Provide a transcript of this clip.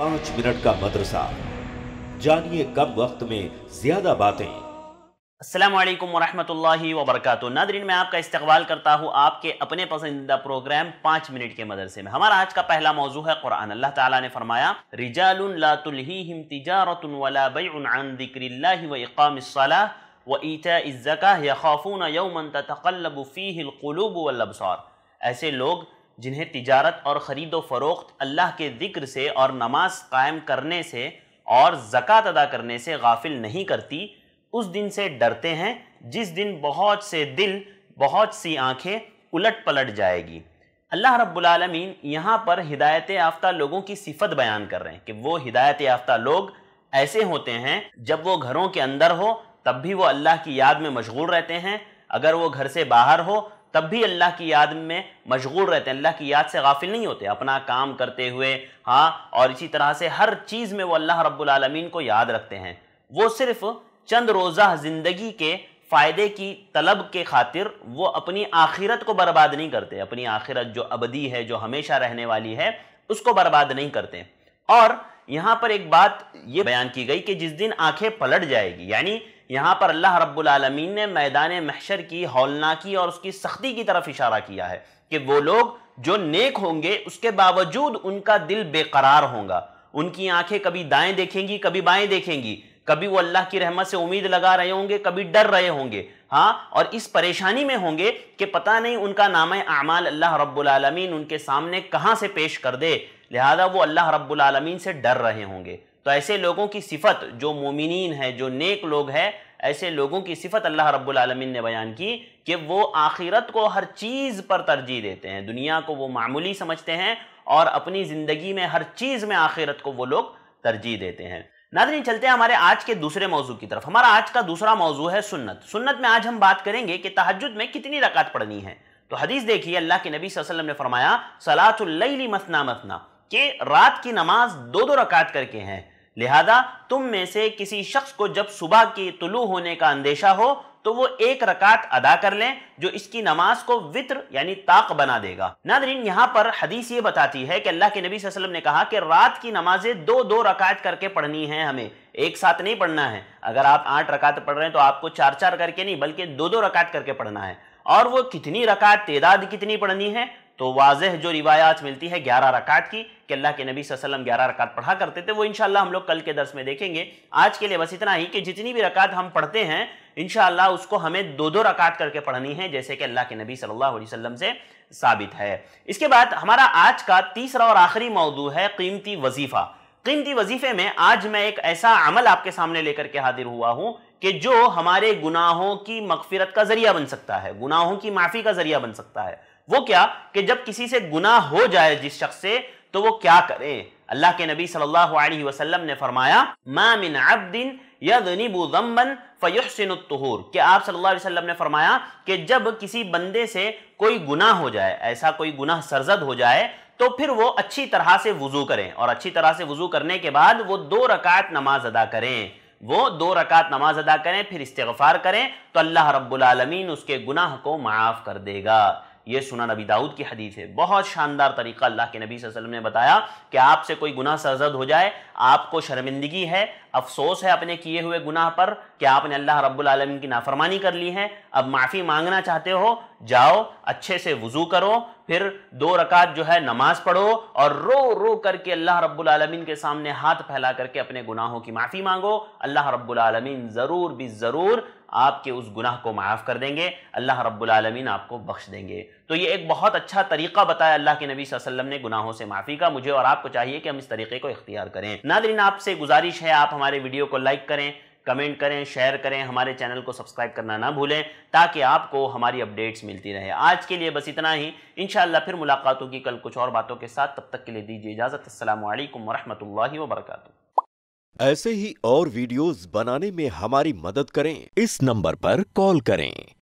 पांच मिनट का मदरसा जानिए कम वक्त में ज्यादा बातें असलम वरहमल वबरक नादरीन मैं आपका इस्तकबाल करता हूँ आपके अपने पसंदीदा प्रोग्राम पाँच मिनट के मदरसे में हमारा आज का पहला मौजू है कुरान अल्लाह ताला ने फरमाया रिजालतुलहीम तिजारतन वला बन दिक्रिल्लाह व इकामला व ईता इज़्ज़का यखाफून यौमन ततकल्लबु फ़ीहिल क़ुलूब वल्लबसार ऐसे लोग जिन्हें तिजारत और ख़रीद फ़रोख्त अल्लाह के ज़िक्र से और नमाज कायम करने से और ज़क़़त अदा करने से गाफिल नहीं करती उस दिन से डरते हैं जिस दिन बहुत से दिल बहुत सी आँखें उलट पलट जाएगी अल्लाह रब्बुलमीन यहाँ पर हिदायत याफ्ता लोगों की सिफत बयान कर रहे हैं कि वो हिदायत याफ्ता लोग ऐसे होते हैं जब वो घरों के अंदर हो तब भी वो अल्लाह की याद में मशगूल रहते हैं अगर वो घर से बाहर हो तब भी अल्लाह की याद में मशगूल रहते हैं अल्लाह की याद से गाफिल नहीं होते अपना काम करते हुए हाँ और इसी तरह से हर चीज़ में वो अल्लाह रब्बुल रबालमीन को याद रखते हैं वो सिर्फ़ चंद रोज़ा ज़िंदगी के फ़ायदे की तलब के खातिर वो अपनी आखिरत को बर्बाद नहीं करते अपनी आखिरत जो अबदी है जो हमेशा रहने वाली है उसको बर्बाद नहीं करते और यहाँ पर एक बात ये बयान की गई कि जिस दिन आंखें पलट जाएगी यानी यहाँ पर अल्लाह रब्बुलमीन ने मैदान महशर की हौलनाकी और उसकी सख्ती की तरफ इशारा किया है कि वो लोग जो नेक होंगे उसके बावजूद उनका दिल बेकरार होगा उनकी आंखें कभी दाएं देखेंगी कभी बाएं देखेंगी कभी वो अल्लाह की रहमत से उम्मीद लगा रहे होंगे कभी डर रहे होंगे हाँ और इस परेशानी में होंगे कि पता नहीं उनका नाम अमाल अल्लाह रब्बुलमीन उनके सामने कहाँ से पेश कर दे लिहाजा वो अल्लाह रब्बुलमीन से डर रहे होंगे तो ऐसे लोगों की सिफत जो मोमिन है जो नेक लोग हैं ऐसे लोगों की सिफत अल्लाह रब्लमिन ने बयान की कि वो आखिरत को हर चीज़ पर तरजीह देते हैं दुनिया को वो मामूली समझते हैं और अपनी ज़िंदगी में हर चीज़ में आखिरत को वो लोग तरजीह देते हैं नाजरीन चलते हैं हमारे आज के दूसरे मौजू की तरफ हमारा आज का दूसरा मौजू है सुन्नत सुन्नत में आज हम बात करेंगे कि तहजद में कितनी रकात पढ़नी है तो हदीस देखिए अल्लाह के नबी वसल्लम ने फरमाया सलातुल्लैली मसना मसना कि रात की नमाज दो दो रकात करके हैं लिहाजा तुम में से किसी शख्स को जब सुबह के तुलू होने का अंदेशा हो तो वो एक रकात अदा कर लें जो इसकी नमाज को वित्र यानी ताक बना देगा नादरीन यहाँ पर हदीस ये बताती है कि अल्लाह के नबी वसल्लम ने कहा कि रात की नमाजें दो दो रकात करके पढ़नी है हमें एक साथ नहीं पढ़ना है अगर आप आठ रकात पढ़ रहे हैं तो आपको चार चार करके नहीं बल्कि दो दो रकात करके पढ़ना है और वो कितनी रकात तेदाद कितनी पढ़नी है तो वाजह जो रिवायात मिलती है ग्यारह रकात की कि अल्लाह के नबी वसल्लम ग्यारह रकात पढ़ा करते थे वो इनशाला हम लोग कल के दर्स में देखेंगे आज के लिए बस इतना ही कि जितनी भी रकात हम पढ़ते हैं इनशाला उसको हमें दो दो रकात करके पढ़नी है जैसे कि अल्लाह के नबी सल्लल्लाहु अलैहि वसल्लम से साबित है इसके बाद हमारा आज का तीसरा और आखिरी मौजू है कीमती वजीफ़ा कीमती वजीफ़े में आज मैं एक ऐसा अमल आपके सामने लेकर के हाजिर हुआ हूँ कि जो हमारे गुनाहों की मकफिरत का जरिया बन सकता है गुनाहों की माफ़ी का जरिया बन सकता है वो क्या कि जब किसी से गुना हो जाए जिस शख्स से तो वो क्या करे अल्लाह के नबी सल्लल्लाहु अलैहि वसल्लम ने फरमाया मिन अब्दिन ज़म्बन फ़युहसिन तुहूर कि आप सल्लल्लाहु अलैहि वसल्लम ने फरमाया कि जब किसी बंदे से कोई गुनाह हो जाए ऐसा कोई गुनाह सरजद हो जाए तो फिर वो अच्छी तरह से वज़ू करें और अच्छी तरह से वज़ू करने के बाद वो दो रकात नमाज अदा करें वो दो रकात नमाज अदा करें फिर इस्तफ़ार करें तो अल्लाह रब्बुल रबालमीन उसके गुनाह को माफ़ कर देगा ये सुना नबी दाऊद की हदीस है बहुत शानदार तरीका अल्लाह के नबी वसल्लम ने बताया कि आपसे कोई गुना सरजद हो जाए आपको शर्मिंदगी है अफसोस है अपने किए हुए गुनाह पर कि आपने अल्लाह रब्बुल आलमीन की नाफरमानी कर ली है अब माफ़ी मांगना चाहते हो जाओ अच्छे से वज़ू करो फिर दो रकात जो है नमाज़ पढ़ो और रो रो करके अल्लाह रब्बुल आलमीन के सामने हाथ फैला करके अपने गुनाहों की माफ़ी मांगो अल्लाह रब्बुल आलमीन ज़रूर भी ज़रूर आपके उस गुनाह को माफ़ कर देंगे अल्लाह रब्बुल आलमीन आपको बख्श देंगे तो ये एक बहुत अच्छा तरीका बताया अल्लाह के नबी वसल्लम ने गुनाहों से माफ़ी का मुझे और आपको चाहिए कि हम इस तरीके को इख्तियार करें नादरीन आपसे गुजारिश है आप हमारे वीडियो को लाइक करें कमेंट करें शेयर करें हमारे चैनल को सब्सक्राइब करना ना भूलें ताकि आपको हमारी अपडेट्स मिलती रहे आज के लिए बस इतना ही इन फिर मुलाकात होगी कल कुछ और बातों के साथ तब तक के लिए दीजिए इजाज़त असल वरहमल वरक ऐसे ही और वीडियोस बनाने में हमारी मदद करें इस नंबर पर कॉल करें